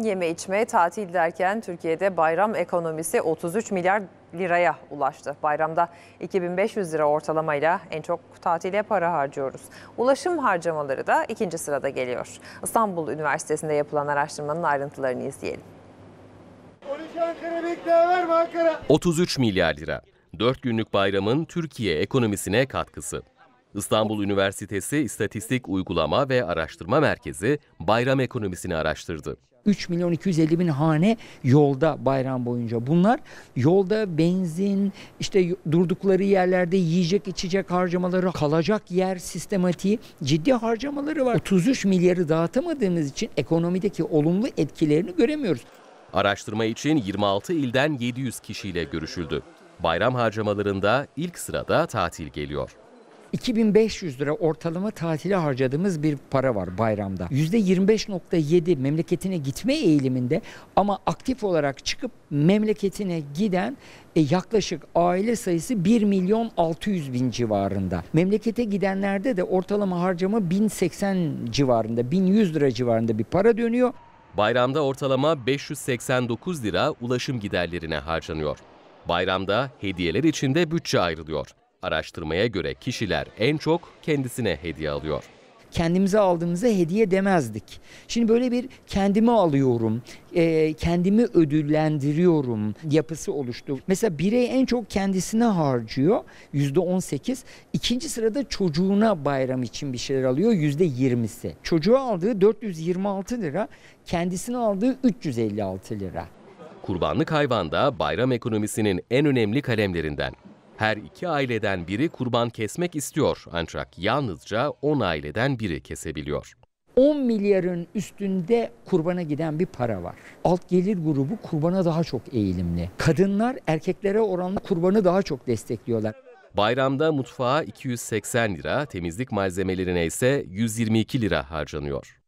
Yeme içme tatil derken Türkiye'de bayram ekonomisi 33 milyar liraya ulaştı. Bayramda 2500 lira ortalamayla en çok tatile para harcıyoruz. Ulaşım harcamaları da ikinci sırada geliyor. İstanbul Üniversitesi'nde yapılan araştırmanın ayrıntılarını izleyelim. 33 milyar lira. 4 günlük bayramın Türkiye ekonomisine katkısı. İstanbul Üniversitesi İstatistik Uygulama ve Araştırma Merkezi bayram ekonomisini araştırdı. 3 milyon 250 bin hane yolda bayram boyunca. Bunlar yolda benzin, işte durdukları yerlerde yiyecek içecek harcamaları, kalacak yer sistematiği ciddi harcamaları var. 33 milyarı dağıtamadığımız için ekonomideki olumlu etkilerini göremiyoruz. Araştırma için 26 ilden 700 kişiyle görüşüldü. Bayram harcamalarında ilk sırada tatil geliyor. 2500 lira ortalama tatile harcadığımız bir para var bayramda. %25.7 memleketine gitme eğiliminde ama aktif olarak çıkıp memleketine giden e, yaklaşık aile sayısı 1 milyon 600 bin civarında. Memlekete gidenlerde de ortalama harcama 1080 civarında, 1100 lira civarında bir para dönüyor. Bayramda ortalama 589 lira ulaşım giderlerine harcanıyor. Bayramda hediyeler için de bütçe ayrılıyor. Araştırmaya göre kişiler en çok kendisine hediye alıyor. Kendimize aldığımızda hediye demezdik. Şimdi böyle bir kendimi alıyorum, e, kendimi ödüllendiriyorum yapısı oluştu. Mesela birey en çok kendisine harcıyor yüzde 18. İkinci sırada çocuğuna bayram için bir şeyler alıyor yüzde yirmisi. Çocuğa aldığı 426 lira, kendisine aldığı 356 lira. Kurbanlık hayvan da bayram ekonomisinin en önemli kalemlerinden. Her iki aileden biri kurban kesmek istiyor ancak yalnızca 10 aileden biri kesebiliyor. 10 milyarın üstünde kurbana giden bir para var. Alt gelir grubu kurbana daha çok eğilimli. Kadınlar erkeklere oranla kurbanı daha çok destekliyorlar. Bayramda mutfağa 280 lira, temizlik malzemelerine ise 122 lira harcanıyor.